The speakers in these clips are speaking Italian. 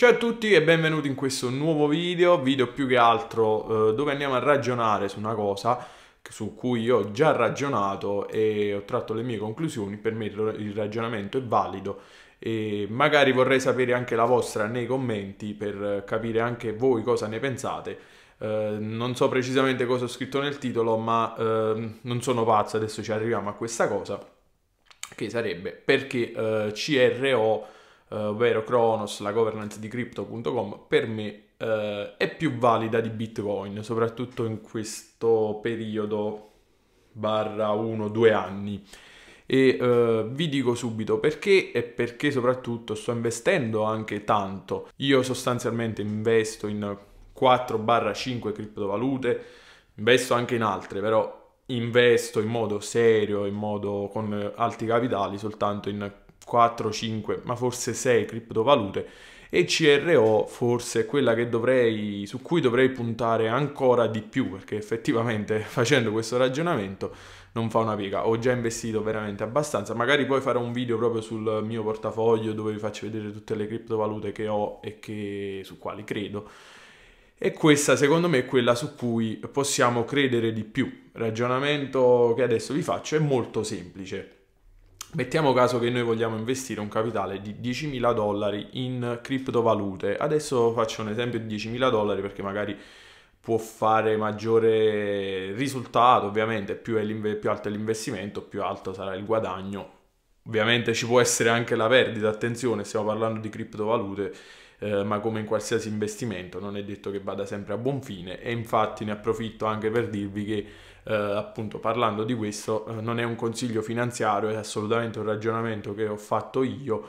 Ciao a tutti e benvenuti in questo nuovo video, video più che altro eh, dove andiamo a ragionare su una cosa su cui io ho già ragionato e ho tratto le mie conclusioni, per me il ragionamento è valido e magari vorrei sapere anche la vostra nei commenti per capire anche voi cosa ne pensate. Eh, non so precisamente cosa ho scritto nel titolo, ma eh, non sono pazzo, adesso ci arriviamo a questa cosa che sarebbe perché eh, CRO eh, ovvero Kronos, la governance di crypto.com, per me eh, è più valida di Bitcoin, soprattutto in questo periodo barra 1-2 anni. E uh, vi dico subito perché e perché soprattutto sto investendo anche tanto. Io sostanzialmente investo in 4-5 criptovalute, investo anche in altre, però investo in modo serio, in modo con alti capitali soltanto in 4, 5, ma forse 6 criptovalute e CRO forse è quella dovrei, su cui dovrei puntare ancora di più perché effettivamente facendo questo ragionamento non fa una piega ho già investito veramente abbastanza magari poi farò un video proprio sul mio portafoglio dove vi faccio vedere tutte le criptovalute che ho e che, su quali credo e questa secondo me è quella su cui possiamo credere di più il ragionamento che adesso vi faccio è molto semplice Mettiamo caso che noi vogliamo investire un capitale di 10.000 dollari in criptovalute. Adesso faccio un esempio di 10.000 dollari perché magari può fare maggiore risultato, ovviamente più, più alto è l'investimento, più alto sarà il guadagno. Ovviamente ci può essere anche la perdita, attenzione, stiamo parlando di criptovalute eh, ma come in qualsiasi investimento non è detto che vada sempre a buon fine e infatti ne approfitto anche per dirvi che eh, appunto parlando di questo eh, non è un consiglio finanziario, è assolutamente un ragionamento che ho fatto io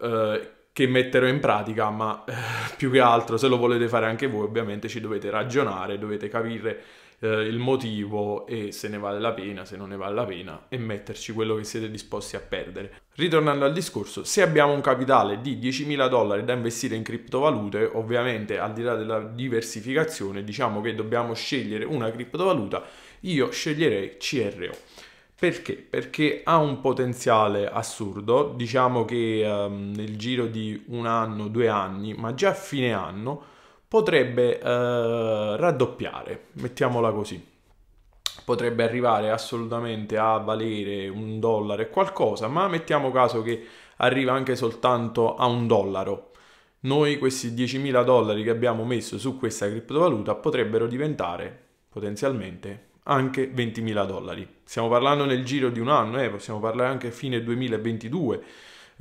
eh, che metterò in pratica, ma eh, più che altro se lo volete fare anche voi ovviamente ci dovete ragionare, dovete capire eh, il motivo e se ne vale la pena, se non ne vale la pena e metterci quello che siete disposti a perdere. Ritornando al discorso, se abbiamo un capitale di 10.000 dollari da investire in criptovalute, ovviamente al di là della diversificazione, diciamo che dobbiamo scegliere una criptovaluta, io sceglierei CRO. Perché? Perché ha un potenziale assurdo, diciamo che ehm, nel giro di un anno, due anni, ma già a fine anno, potrebbe eh, raddoppiare, mettiamola così. Potrebbe arrivare assolutamente a valere un dollaro e qualcosa, ma mettiamo caso che arriva anche soltanto a un dollaro. Noi questi 10.000 dollari che abbiamo messo su questa criptovaluta potrebbero diventare potenzialmente anche 20.000 dollari. Stiamo parlando nel giro di un anno, eh, possiamo parlare anche fine 2022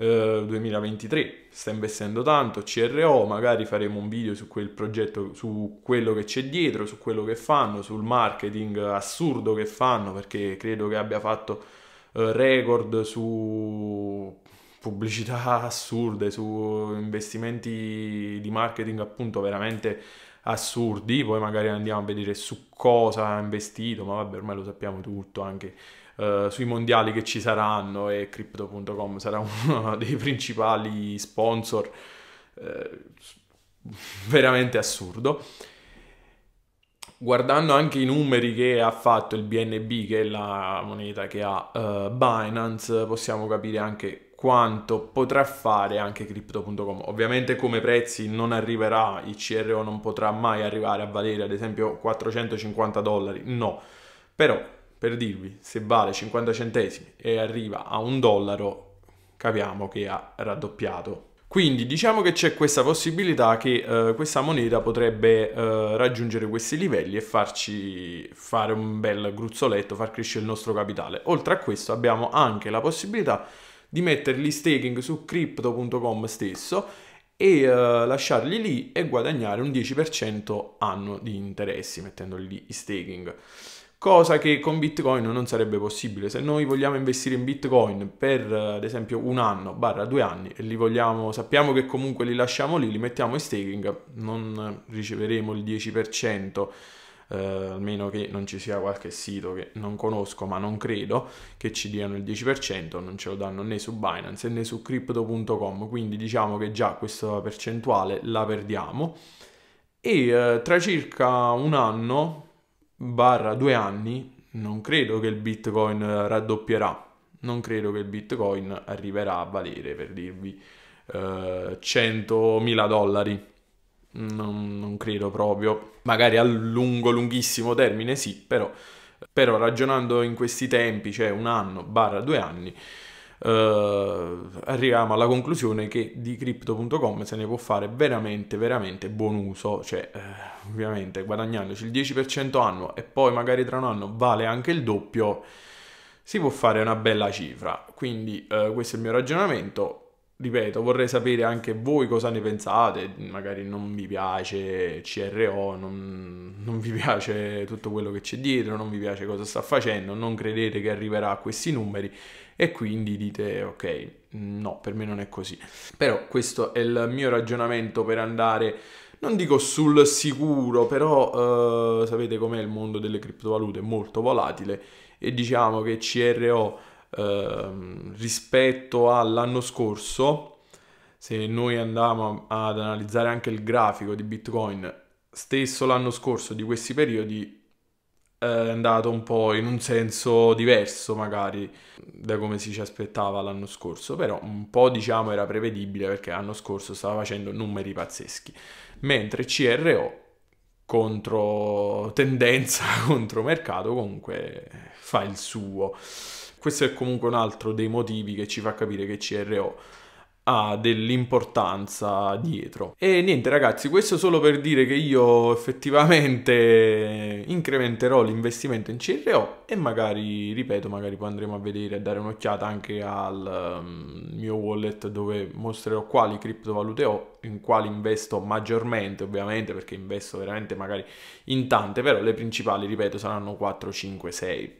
2023 eh, sta investendo tanto, CRO, magari faremo un video su quel progetto, su quello che c'è dietro, su quello che fanno, sul marketing assurdo che fanno, perché credo che abbia fatto eh, record su pubblicità assurde, su investimenti di marketing appunto veramente assurdi, poi magari andiamo a vedere su cosa ha investito, ma vabbè ormai lo sappiamo tutto anche Uh, sui mondiali che ci saranno e crypto.com sarà uno dei principali sponsor uh, veramente assurdo guardando anche i numeri che ha fatto il BNB che è la moneta che ha uh, Binance possiamo capire anche quanto potrà fare anche crypto.com. Ovviamente come prezzi non arriverà, il CRO non potrà mai arrivare a valere ad esempio 450 dollari, no. Però per dirvi, se vale 50 centesimi e arriva a un dollaro, capiamo che ha raddoppiato. Quindi diciamo che c'è questa possibilità che eh, questa moneta potrebbe eh, raggiungere questi livelli e farci fare un bel gruzzoletto, far crescere il nostro capitale. Oltre a questo abbiamo anche la possibilità di mettere gli staking su crypto.com stesso e uh, lasciarli lì e guadagnare un 10% anno di interessi mettendoli lì in staking. Cosa che con Bitcoin non sarebbe possibile. Se noi vogliamo investire in Bitcoin per eh, ad esempio un anno, barra due anni, e li vogliamo, sappiamo che comunque li lasciamo lì, li mettiamo in staking, non riceveremo il 10% eh, almeno che non ci sia qualche sito che non conosco ma non credo che ci diano il 10%, non ce lo danno né su Binance né su crypto.com, quindi diciamo che già questa percentuale la perdiamo e eh, tra circa un anno barra due anni non credo che il bitcoin eh, raddoppierà non credo che il bitcoin arriverà a valere per dirvi eh, 100.000 dollari non, non credo proprio. Magari a lungo, lunghissimo termine sì, però, però ragionando in questi tempi, cioè un anno, barra due anni, Uh, arriviamo alla conclusione che di crypto.com se ne può fare veramente veramente buon uso cioè uh, ovviamente guadagnandoci il 10% annuo e poi magari tra un anno vale anche il doppio si può fare una bella cifra quindi uh, questo è il mio ragionamento ripeto, vorrei sapere anche voi cosa ne pensate, magari non vi piace CRO, non, non, vi piace tutto quello che c'è dietro, non vi piace cosa sta facendo, non credete che arriverà a questi numeri e quindi dite ok, no, per me non è così. Però questo è il mio ragionamento per andare... Non dico sul sicuro, però eh, sapete com'è il mondo delle criptovalute, molto volatile e diciamo che CRO Ehm, rispetto all'anno scorso, se noi andiamo ad analizzare anche il grafico di Bitcoin stesso l'anno scorso di questi periodi eh, è andato un po' in un senso diverso magari da come si ci aspettava l'anno scorso, però un po' diciamo era prevedibile perché l'anno scorso stava facendo numeri pazzeschi, mentre CRO contro tendenza, contro mercato comunque fa il suo questo è comunque un altro dei motivi che ci fa capire che CRO ha dell'importanza dietro. E niente ragazzi, questo solo per dire che io effettivamente incrementerò l'investimento in CRO e magari, ripeto, magari poi andremo a vedere, e a dare un'occhiata anche al um, mio wallet dove mostrerò quali criptovalute ho, in quali investo maggiormente ovviamente perché investo veramente magari in tante, però le principali, ripeto, saranno 4, 5, 6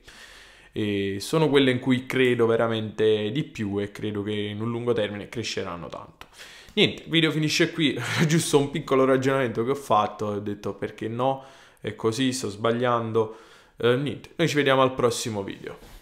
e sono quelle in cui credo veramente di più e credo che in un lungo termine cresceranno tanto. Niente, il video finisce qui, giusto un piccolo ragionamento che ho fatto, ho detto perché no, è così, sto sbagliando, eh, niente, noi ci vediamo al prossimo video.